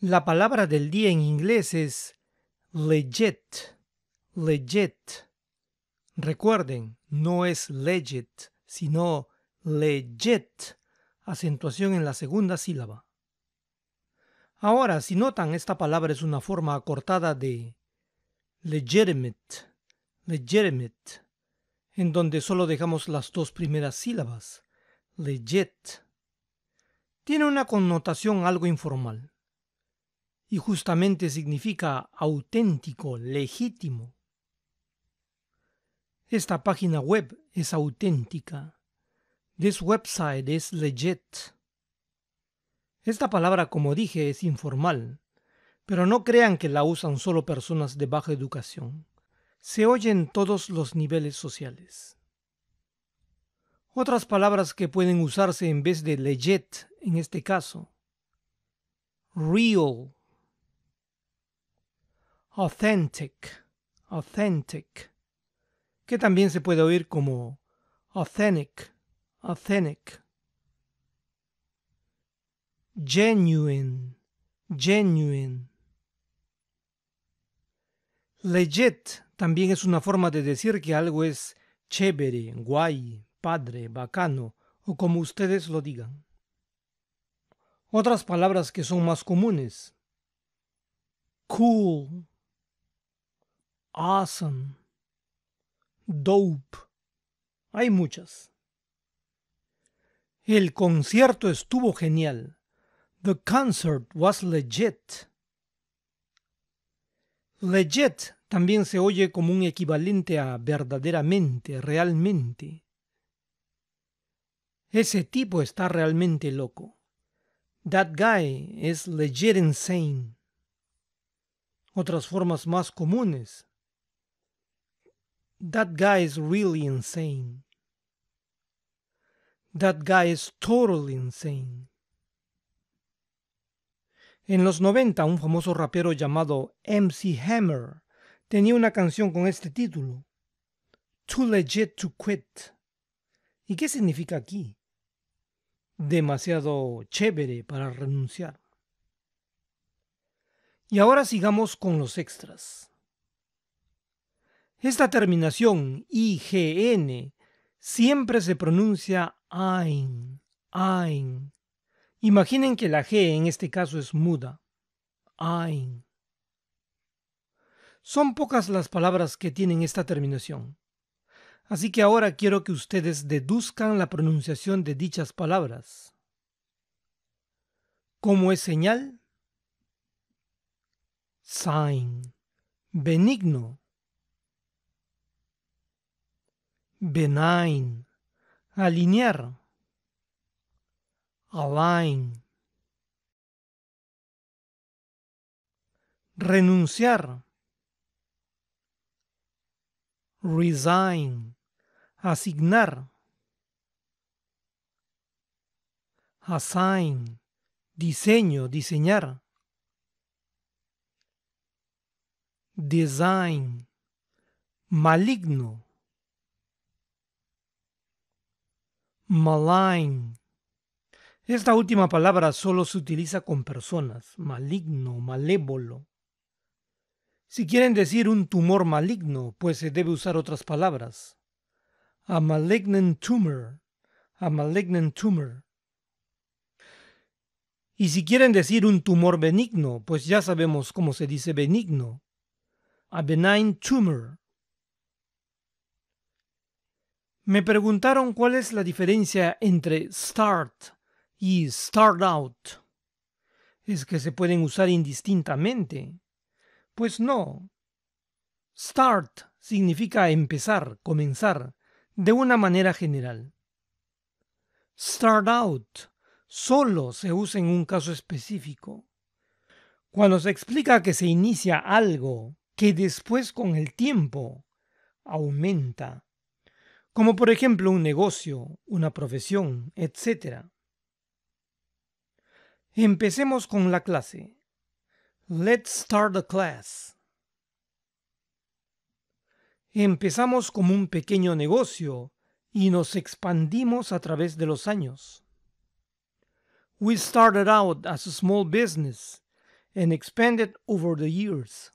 La palabra del día en inglés es legit, legit. Recuerden, no es legit, sino legit, acentuación en la segunda sílaba. Ahora, si notan, esta palabra es una forma acortada de legitimate, legitimate, en donde solo dejamos las dos primeras sílabas, legit. Tiene una connotación algo informal y justamente significa auténtico, legítimo. Esta página web es auténtica. This website is legit. Esta palabra, como dije, es informal, pero no crean que la usan solo personas de baja educación. Se oye en todos los niveles sociales. Otras palabras que pueden usarse en vez de legit en este caso. Real authentic, authentic, que también se puede oír como authentic, authentic. Genuine, genuine. Legit también es una forma de decir que algo es chévere, guay, padre, bacano, o como ustedes lo digan. Otras palabras que son más comunes. Cool, awesome, dope. Hay muchas. El concierto estuvo genial. The concert was legit. Legit también se oye como un equivalente a verdaderamente, realmente. Ese tipo está realmente loco. That guy is legit insane. Otras formas más comunes That guy is really insane. That guy is totally insane. En los 90, un famoso rapero llamado MC Hammer tenía una canción con este título, Too Legit to Quit. ¿Y qué significa aquí? Demasiado chévere para renunciar. Y ahora sigamos con los extras. Esta terminación IGN siempre se pronuncia AIN, AIN. Imaginen que la G en este caso es muda. AIN. Son pocas las palabras que tienen esta terminación. Así que ahora quiero que ustedes deduzcan la pronunciación de dichas palabras. ¿Cómo es señal? Sign. Benigno. benign, alinear, align, renunciar, resign, asignar, assign, diseño, diseñar, design, maligno, malign. Esta última palabra solo se utiliza con personas, maligno, malévolo. Si quieren decir un tumor maligno, pues se debe usar otras palabras. A malignant tumor, a malignant tumor. Y si quieren decir un tumor benigno, pues ya sabemos cómo se dice benigno. A benign tumor, me preguntaron cuál es la diferencia entre start y start out. ¿Es que se pueden usar indistintamente? Pues no. Start significa empezar, comenzar, de una manera general. Start out solo se usa en un caso específico. Cuando se explica que se inicia algo que después con el tiempo aumenta como por ejemplo un negocio, una profesión, etc. Empecemos con la clase. Let's start a class. Empezamos como un pequeño negocio y nos expandimos a través de los años. We started out as a small business and expanded over the years.